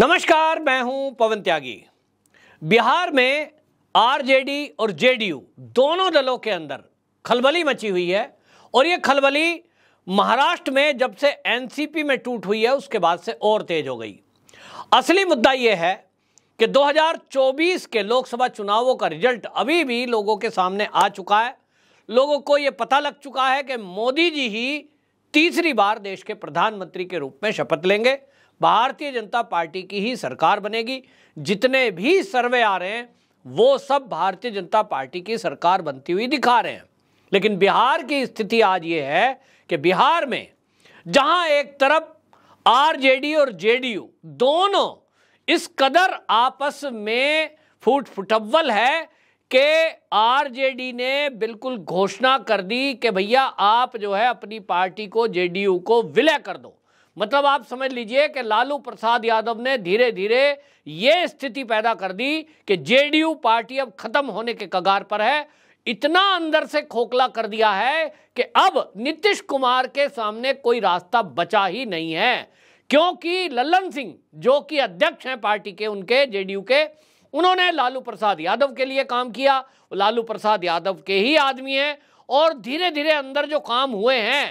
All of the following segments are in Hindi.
नमस्कार मैं हूं पवन त्यागी बिहार में आरजेडी और जेडीयू दोनों दलों के अंदर खलबली मची हुई है और ये खलबली महाराष्ट्र में जब से एनसीपी में टूट हुई है उसके बाद से और तेज हो गई असली मुद्दा यह है कि 2024 के लोकसभा चुनावों का रिजल्ट अभी भी लोगों के सामने आ चुका है लोगों को ये पता लग चुका है कि मोदी जी ही तीसरी बार देश के प्रधानमंत्री के रूप में शपथ लेंगे भारतीय जनता पार्टी की ही सरकार बनेगी जितने भी सर्वे आ रहे हैं वो सब भारतीय जनता पार्टी की सरकार बनती हुई दिखा रहे हैं लेकिन बिहार की स्थिति आज ये है कि बिहार में जहां एक तरफ आरजेडी और जेडीयू दोनों इस कदर आपस में फूट फुटव्वल है कि आरजेडी ने बिल्कुल घोषणा कर दी कि भैया आप जो है अपनी पार्टी को जेडीयू को विलय कर दो मतलब आप समझ लीजिए कि लालू प्रसाद यादव ने धीरे धीरे ये स्थिति पैदा कर दी कि जेडीयू पार्टी अब खत्म होने के कगार पर है इतना अंदर से खोखला कर दिया है कि अब नीतीश कुमार के सामने कोई रास्ता बचा ही नहीं है क्योंकि लल्लन सिंह जो कि अध्यक्ष हैं पार्टी के उनके जेडीयू के उन्होंने लालू प्रसाद यादव के लिए काम किया लालू प्रसाद यादव के ही आदमी हैं और धीरे धीरे अंदर जो काम हुए हैं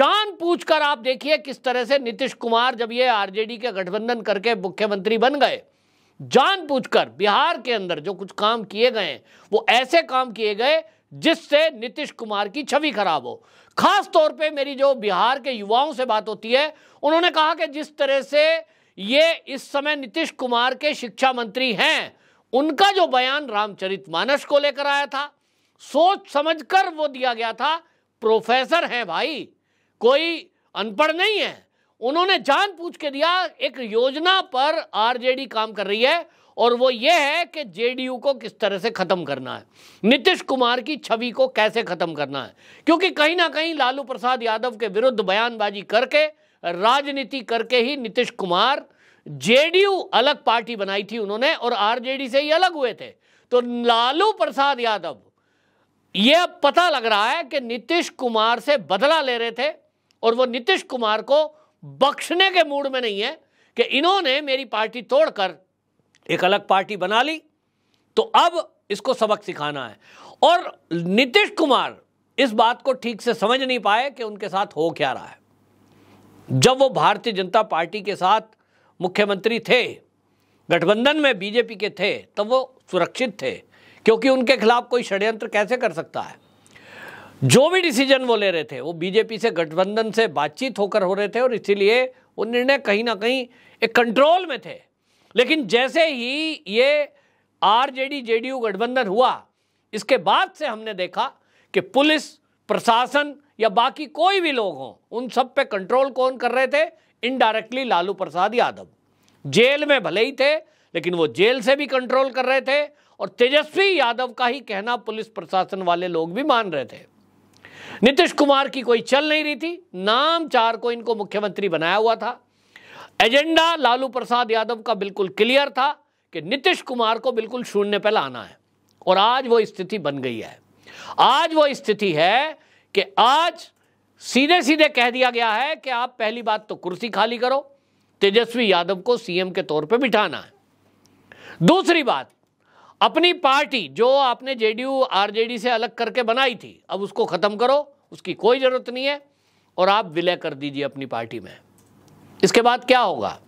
जान पूछ कर आप देखिए किस तरह से नीतीश कुमार जब ये आरजेडी के गठबंधन करके मुख्यमंत्री बन गए जान पूछ कर बिहार के अंदर जो कुछ काम किए गए वो ऐसे काम किए गए जिससे नीतीश कुमार की छवि खराब हो खास तौर पे मेरी जो बिहार के युवाओं से बात होती है उन्होंने कहा कि जिस तरह से ये इस समय नीतीश कुमार के शिक्षा मंत्री हैं उनका जो बयान रामचरितमानस को लेकर आया था सोच समझकर वो दिया गया था प्रोफेसर हैं भाई कोई अनपढ़ नहीं है उन्होंने जान पूछ के दिया एक योजना पर आरजेडी काम कर रही है और वो ये है कि जेडीयू को किस तरह से खत्म करना है नीतीश कुमार की छवि को कैसे खत्म करना है क्योंकि कहीं ना कहीं लालू प्रसाद यादव के विरुद्ध बयानबाजी करके राजनीति करके ही नीतीश कुमार जेडीयू अलग पार्टी बनाई थी उन्होंने और आरजेडी से ही अलग हुए थे तो लालू प्रसाद यादव यह पता लग रहा है कि नीतीश कुमार से बदला ले रहे थे और वो नीतीश कुमार को बख्शने के मूड में नहीं है कि इन्होंने मेरी पार्टी तोड़कर एक अलग पार्टी बना ली तो अब इसको सबक सिखाना है और नीतीश कुमार इस बात को ठीक से समझ नहीं पाए कि उनके साथ हो क्या रहा है जब वो भारतीय जनता पार्टी के साथ मुख्यमंत्री थे गठबंधन में बीजेपी के थे तब वो सुरक्षित थे क्योंकि उनके खिलाफ कोई षड्यंत्र कैसे कर सकता है जो भी डिसीजन वो ले रहे थे वो बीजेपी से गठबंधन से बातचीत होकर हो रहे थे और इसीलिए वो निर्णय कहीं ना कहीं एक कंट्रोल में थे लेकिन जैसे ही ये आरजेडी जेडीयू गठबंधन हुआ इसके बाद से हमने देखा कि पुलिस प्रशासन या बाकी कोई भी लोग हों उन सब पे कंट्रोल कौन कर रहे थे इनडायरेक्टली लालू प्रसाद यादव जेल में भले ही थे लेकिन वो जेल से भी कंट्रोल कर रहे थे और तेजस्वी यादव का ही कहना पुलिस प्रशासन वाले लोग भी मान रहे थे नीतीश कुमार की कोई चल नहीं रही थी नाम चार को इनको मुख्यमंत्री बनाया हुआ था एजेंडा लालू प्रसाद यादव का बिल्कुल क्लियर था कि नीतीश कुमार को बिल्कुल शून्य पे लाना है और आज वो स्थिति बन गई है आज वो स्थिति है कि आज सीधे सीधे कह दिया गया है कि आप पहली बात तो कुर्सी खाली करो तेजस्वी यादव को सीएम के तौर पे बिठाना है दूसरी बात अपनी पार्टी जो आपने जेडीयू आरजेडी से अलग करके बनाई थी अब उसको खत्म करो उसकी कोई जरूरत नहीं है और आप विलय कर दीजिए अपनी पार्टी में इसके बाद क्या होगा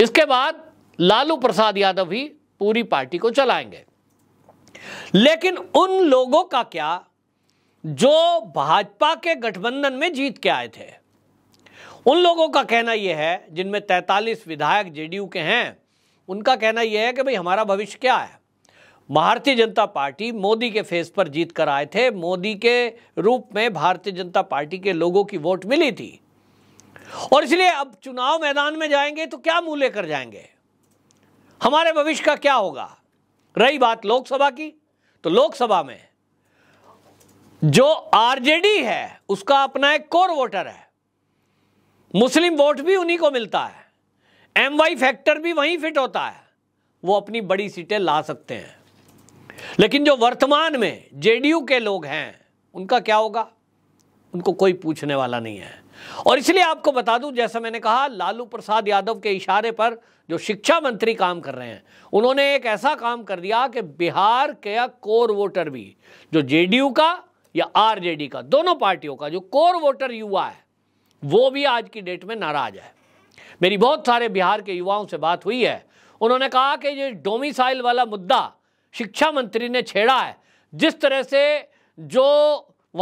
इसके बाद लालू प्रसाद यादव ही पूरी पार्टी को चलाएंगे लेकिन उन लोगों का क्या जो भाजपा के गठबंधन में जीत के आए थे उन लोगों का कहना यह है जिनमें 43 विधायक जेडीयू के हैं उनका कहना यह है कि भाई हमारा भविष्य क्या है भारतीय जनता पार्टी मोदी के फेस पर जीत कर आए थे मोदी के रूप में भारतीय जनता पार्टी के लोगों की वोट मिली थी और इसलिए अब चुनाव मैदान में जाएंगे तो क्या मुंह लेकर जाएंगे हमारे भविष्य का क्या होगा रही बात लोकसभा की तो लोकसभा में जो आरजेडी है उसका अपना एक कोर वोटर है मुस्लिम वोट भी उन्हीं को मिलता है एम वाई फैक्टर भी वहीं फिट होता है वो अपनी बड़ी सीटें ला सकते हैं लेकिन जो वर्तमान में जेडीयू के लोग हैं उनका क्या होगा उनको कोई पूछने वाला नहीं है और इसलिए आपको बता दूं जैसा मैंने कहा लालू प्रसाद यादव के इशारे पर जो शिक्षा मंत्री काम कर रहे हैं उन्होंने एक ऐसा काम कर दिया कि बिहार के कोर वोटर भी जो जेडीयू का या आरजेडी का दोनों पार्टियों का जो कोर वोटर युवा है वो भी आज की डेट में नाराज है मेरी बहुत सारे बिहार के युवाओं से बात हुई है उन्होंने कहा कि ये डोमिसाइल वाला मुद्दा शिक्षा मंत्री ने छेड़ा है जिस तरह से जो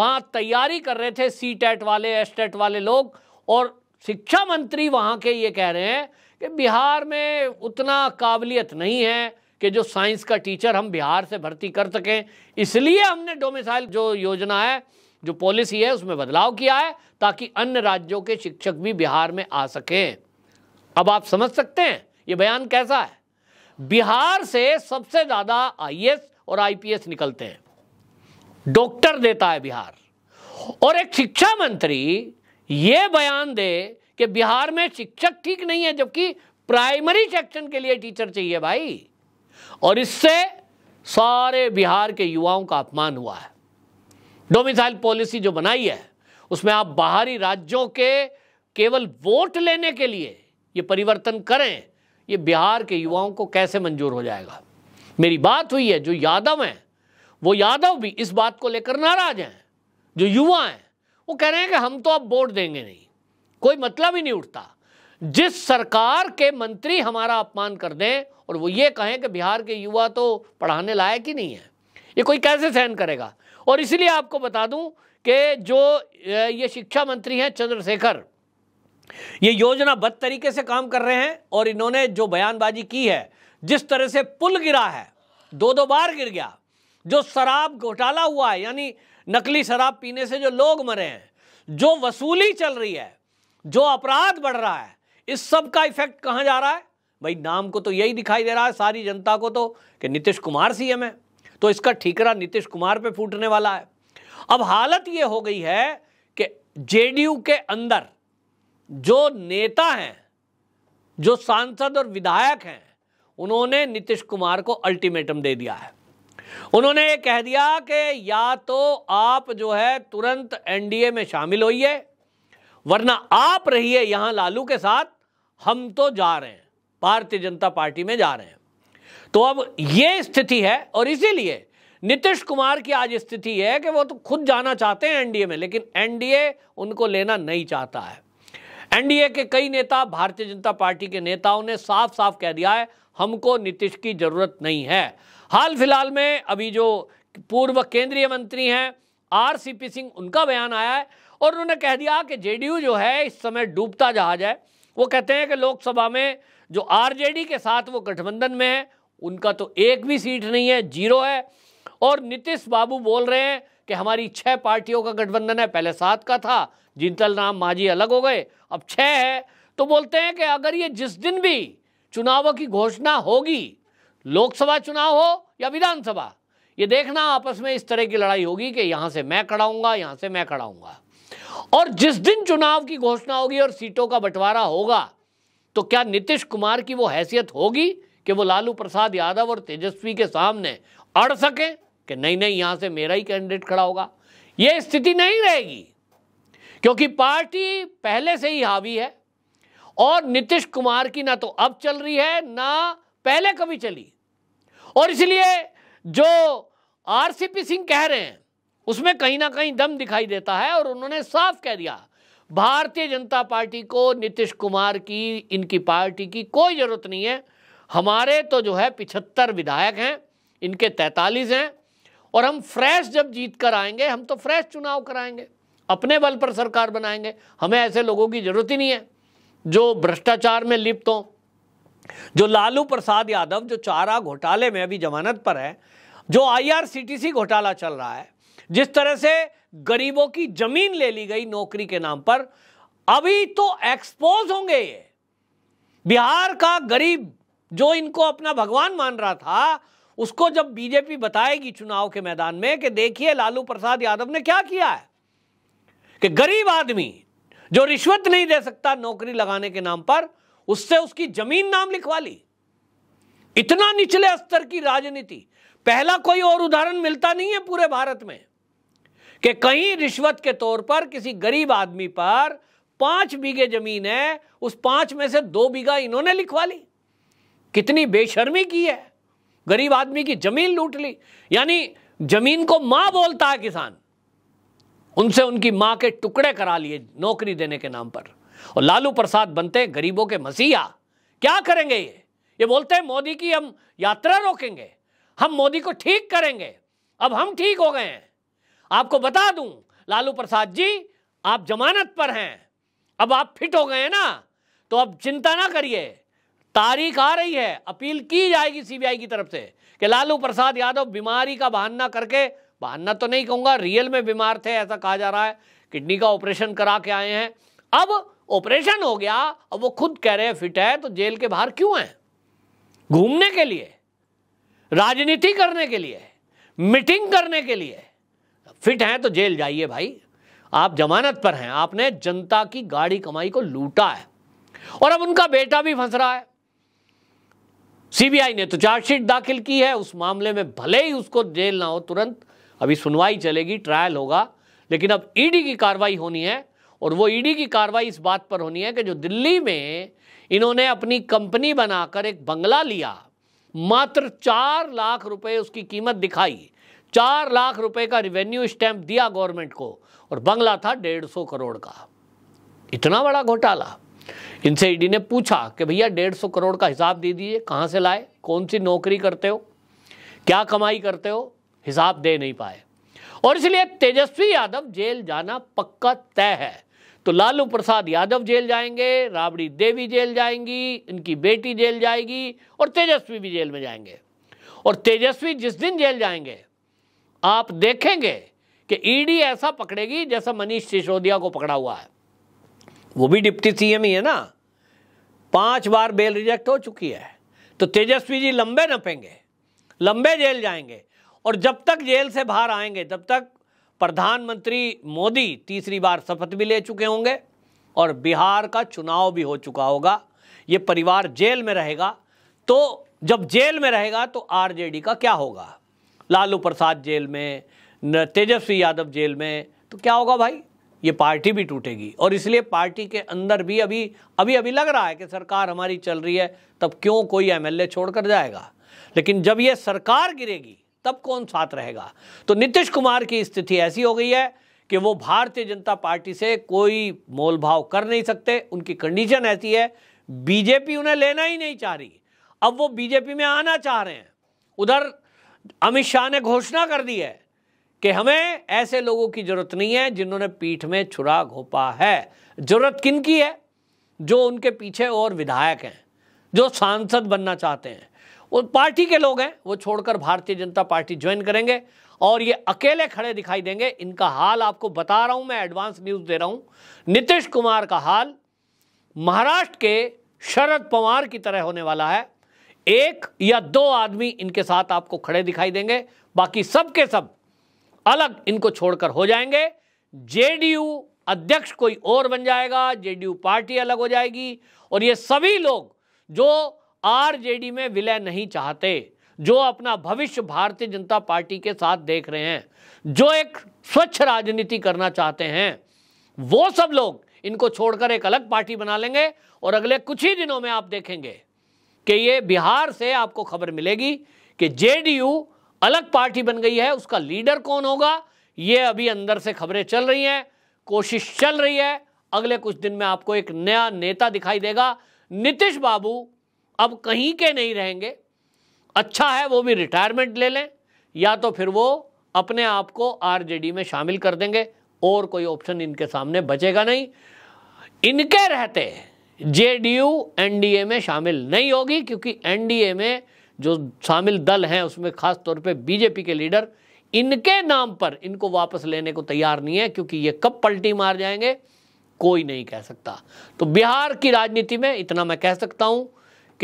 वहाँ तैयारी कर रहे थे सी टेट वाले एस टेट वाले लोग और शिक्षा मंत्री वहाँ के ये कह रहे हैं कि बिहार में उतना काबिलियत नहीं है कि जो साइंस का टीचर हम बिहार से भर्ती कर सकें इसलिए हमने डोमिसाइल जो योजना है जो पॉलिसी है उसमें बदलाव किया है ताकि अन्य राज्यों के शिक्षक भी बिहार में आ सकें अब आप समझ सकते हैं ये बयान कैसा है बिहार से सबसे ज़्यादा आईएएस और आईपीएस निकलते हैं डॉक्टर देता है बिहार और एक शिक्षा मंत्री ये बयान दे कि बिहार में शिक्षक ठीक नहीं है जबकि प्राइमरी सेक्शन के लिए टीचर चाहिए भाई और इससे सारे बिहार के युवाओं का अपमान हुआ है डोमिसाइल पॉलिसी जो बनाई है उसमें आप बाहरी राज्यों के केवल वोट लेने के लिए ये परिवर्तन करें ये बिहार के युवाओं को कैसे मंजूर हो जाएगा मेरी बात हुई है जो यादव हैं वो यादव भी इस बात को लेकर नाराज हैं जो युवा हैं वो कह रहे हैं कि हम तो अब वोट देंगे नहीं कोई मतलब ही नहीं उठता जिस सरकार के मंत्री हमारा अपमान कर दें और वो ये कहें कि बिहार के युवा तो पढ़ाने लायक ही नहीं है ये कोई कैसे सहन करेगा और इसलिए आपको बता दूं कि जो ये शिक्षा मंत्री हैं चंद्रशेखर ये योजनाबद्ध तरीके से काम कर रहे हैं और इन्होंने जो बयानबाजी की है जिस तरह से पुल गिरा है दो दो बार गिर गया जो शराब घोटाला हुआ है यानी नकली शराब पीने से जो लोग मरे हैं जो वसूली चल रही है जो अपराध बढ़ रहा है इस सब का इफेक्ट कहाँ जा रहा है भाई नाम को तो यही दिखाई दे रहा है सारी जनता को तो कि नीतीश कुमार सीएम है तो इसका ठीकरा नीतीश कुमार पे फूटने वाला है अब हालत ये हो गई है कि जेडीयू के अंदर जो नेता हैं जो सांसद और विधायक हैं उन्होंने नीतीश कुमार को अल्टीमेटम दे दिया है उन्होंने ये कह दिया कि या तो आप जो है तुरंत एनडीए में शामिल होइए वरना आप रहिए यहां लालू के साथ हम तो जा रहे हैं भारतीय जनता पार्टी में जा रहे हैं तो अब यह स्थिति है और इसीलिए नीतीश कुमार की आज स्थिति है कि वो तो खुद जाना चाहते हैं एनडीए में लेकिन एनडीए उनको लेना नहीं चाहता है एनडीए के कई नेता भारतीय जनता पार्टी के नेताओं ने साफ साफ कह दिया है हमको नीतीश की जरूरत नहीं है हाल फिलहाल में अभी जो पूर्व केंद्रीय मंत्री हैं आर सी पी सिंह उनका बयान आया है और उन्होंने कह दिया कि जेडीयू जो है इस समय डूबता जहाज है वो कहते हैं कि लोकसभा में जो आरजेडी के साथ वो गठबंधन में है उनका तो एक भी सीट नहीं है जीरो है और नीतीश बाबू बोल रहे हैं कि हमारी छह पार्टियों का गठबंधन है पहले सात का था जिंतल राम मांझी अलग हो गए अब छह है तो बोलते हैं कि अगर ये जिस दिन भी चुनावों की घोषणा होगी लोकसभा चुनाव हो या विधानसभा ये देखना आपस में इस तरह की लड़ाई होगी कि यहाँ से मैं खड़ाऊंगा यहाँ से मैं खड़ाऊंगा और जिस दिन चुनाव की घोषणा होगी और सीटों का बंटवारा होगा तो क्या नीतीश कुमार की वो हैसियत होगी कि वो लालू प्रसाद यादव और तेजस्वी के सामने अड़ सके कि नहीं नहीं यहां से मेरा ही कैंडिडेट खड़ा होगा ये स्थिति नहीं रहेगी क्योंकि पार्टी पहले से ही हावी है और नीतीश कुमार की ना तो अब चल रही है ना पहले कभी चली और इसलिए जो आरसीपी सिंह कह रहे हैं उसमें कहीं ना कहीं दम दिखाई देता है और उन्होंने साफ कह दिया भारतीय जनता पार्टी को नीतीश कुमार की इनकी पार्टी की कोई ज़रूरत नहीं है हमारे तो जो है पिछहत्तर विधायक हैं इनके तैतालीस हैं और हम फ्रेश जब जीत कर आएंगे हम तो फ्रेश चुनाव कराएंगे अपने बल पर सरकार बनाएंगे हमें ऐसे लोगों की ज़रूरत ही नहीं है जो भ्रष्टाचार में लिप्त हों जो लालू प्रसाद यादव जो चारा घोटाले में अभी जमानत पर है जो आईआरसीटीसी घोटाला चल रहा है जिस तरह से गरीबों की जमीन ले ली गई नौकरी के नाम पर अभी तो एक्सपोज होंगे ये बिहार का गरीब जो इनको अपना भगवान मान रहा था उसको जब बीजेपी बताएगी चुनाव के मैदान में कि देखिए लालू प्रसाद यादव ने क्या किया है कि गरीब आदमी जो रिश्वत नहीं दे सकता नौकरी लगाने के नाम पर उससे उसकी जमीन नाम लिखवा ली इतना निचले स्तर की राजनीति पहला कोई और उदाहरण मिलता नहीं है पूरे भारत में कि कहीं रिश्वत के तौर पर किसी गरीब आदमी पर पांच बीघे जमीन है उस पांच में से दो बीघा इन्होंने लिखवा ली कितनी बेशर्मी की है गरीब आदमी की जमीन लूट ली यानी जमीन को मां बोलता है किसान उनसे उनकी मां के टुकड़े करा लिए नौकरी देने के नाम पर और लालू प्रसाद बनते गरीबों के मसीहा क्या करेंगे ये ये बोलते हैं मोदी की हम यात्रा रोकेंगे हम मोदी को ठीक करेंगे अब हम ठीक हो गए हैं आपको बता दूं लालू प्रसाद जी आप जमानत पर हैं अब आप फिट हो गए ना तो अब चिंता ना करिए तारीख आ रही है अपील की जाएगी सीबीआई की तरफ से कि लालू प्रसाद यादव बीमारी का बहाना करके बहाना तो नहीं कहूंगा रियल में बीमार थे ऐसा कहा जा रहा है किडनी का ऑपरेशन करा के आए हैं अब ऑपरेशन हो गया अब वो खुद कह रहे हैं फिट है तो जेल के बाहर क्यों है घूमने के लिए राजनीति करने के लिए मीटिंग करने के लिए फिट हैं तो जेल जाइए भाई आप जमानत पर हैं आपने जनता की गाड़ी कमाई को लूटा है और अब उनका बेटा भी फंस रहा है सीबीआई ने तो चार्जशीट दाखिल की है उस मामले में भले ही उसको जेल ना हो तुरंत अभी सुनवाई चलेगी ट्रायल होगा लेकिन अब ईडी की कार्रवाई होनी है और वो ईडी की कार्रवाई इस बात पर होनी है कि जो दिल्ली में इन्होंने अपनी कंपनी बनाकर एक बंगला लिया मात्र चार लाख रुपए उसकी कीमत दिखाई चार लाख रुपए का रिवेन्यू स्टैंप दिया गवर्नमेंट को और बंगला था डेढ़ सौ करोड़ का इतना बड़ा घोटाला इनसे ईडी e ने पूछा कि भैया डेढ़ सौ करोड़ का हिसाब दे दीजिए कहाँ से लाए कौन सी नौकरी करते हो क्या कमाई करते हो हिसाब दे नहीं पाए और इसलिए तेजस्वी यादव जेल जाना पक्का तय है तो लालू प्रसाद यादव जेल जाएंगे राबड़ी देवी जेल जाएंगी इनकी बेटी जेल जाएगी और तेजस्वी भी जेल में जाएंगे और तेजस्वी जिस दिन जेल जाएंगे आप देखेंगे कि ईडी ऐसा पकड़ेगी जैसा मनीष सिसोदिया को पकड़ा हुआ है वो भी डिप्टी सीएम ही है ना पांच बार बेल रिजेक्ट हो चुकी है तो तेजस्वी जी लंबे नपेंगे लंबे जेल जाएंगे और जब तक जेल से बाहर आएंगे तब तक प्रधानमंत्री मोदी तीसरी बार शपथ भी ले चुके होंगे और बिहार का चुनाव भी हो चुका होगा ये परिवार जेल में रहेगा तो जब जेल में रहेगा तो आरजेडी का क्या होगा लालू प्रसाद जेल में तेजस्वी यादव जेल में तो क्या होगा भाई ये पार्टी भी टूटेगी और इसलिए पार्टी के अंदर भी अभी अभी अभी लग रहा है कि सरकार हमारी चल रही है तब क्यों कोई एमएलए छोड़कर जाएगा लेकिन जब ये सरकार गिरेगी तब कौन साथ रहेगा तो नीतीश कुमार की स्थिति ऐसी हो गई है कि वो भारतीय जनता पार्टी से कोई मोल भाव कर नहीं सकते उनकी कंडीशन ऐसी है बीजेपी उन्हें लेना ही नहीं चाह रही अब वो बीजेपी में आना चाह रहे हैं उधर अमित शाह ने घोषणा कर दी है कि हमें ऐसे लोगों की जरूरत नहीं है जिन्होंने पीठ में छुरा घोपा है जरूरत किन की है जो उनके पीछे और विधायक हैं जो सांसद बनना चाहते हैं वो पार्टी के लोग हैं वो छोड़कर भारतीय जनता पार्टी ज्वाइन करेंगे और ये अकेले खड़े दिखाई देंगे इनका हाल आपको बता रहा हूं मैं एडवांस न्यूज़ दे रहा हूं नीतीश कुमार का हाल महाराष्ट्र के शरद पवार की तरह होने वाला है एक या दो आदमी इनके साथ आपको खड़े दिखाई देंगे बाकी सब के सब अलग इनको छोड़कर हो जाएंगे जेडीयू अध्यक्ष कोई और बन जाएगा जेडीयू पार्टी अलग हो जाएगी और ये सभी लोग जो आरजेडी में विलय नहीं चाहते जो अपना भविष्य भारतीय जनता पार्टी के साथ देख रहे हैं जो एक स्वच्छ राजनीति करना चाहते हैं वो सब लोग इनको छोड़कर एक अलग पार्टी बना लेंगे और अगले कुछ ही दिनों में आप देखेंगे कि ये बिहार से आपको खबर मिलेगी कि जेडीयू अलग पार्टी बन गई है उसका लीडर कौन होगा ये अभी अंदर से खबरें चल रही हैं कोशिश चल रही है अगले कुछ दिन में आपको एक नया नेता दिखाई देगा नीतीश बाबू अब कहीं के नहीं रहेंगे अच्छा है वो भी रिटायरमेंट ले लें या तो फिर वो अपने आप को आरजेडी में शामिल कर देंगे और कोई ऑप्शन इनके सामने बचेगा नहीं इनके रहते हैं जेडीयू एनडीए में शामिल नहीं होगी क्योंकि एनडीए में जो शामिल दल हैं उसमें खास तौर पे बीजेपी के लीडर इनके नाम पर इनको वापस लेने को तैयार नहीं है क्योंकि ये कब पलटी मार जाएंगे कोई नहीं कह सकता तो बिहार की राजनीति में इतना मैं कह सकता हूँ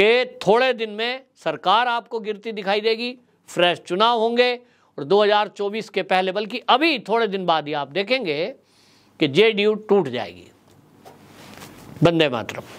कि थोड़े दिन में सरकार आपको गिरती दिखाई देगी फ्रेश चुनाव होंगे और 2024 के पहले बल्कि अभी थोड़े दिन बाद ही आप देखेंगे कि जेडीयू टूट जाएगी वंदे मातरम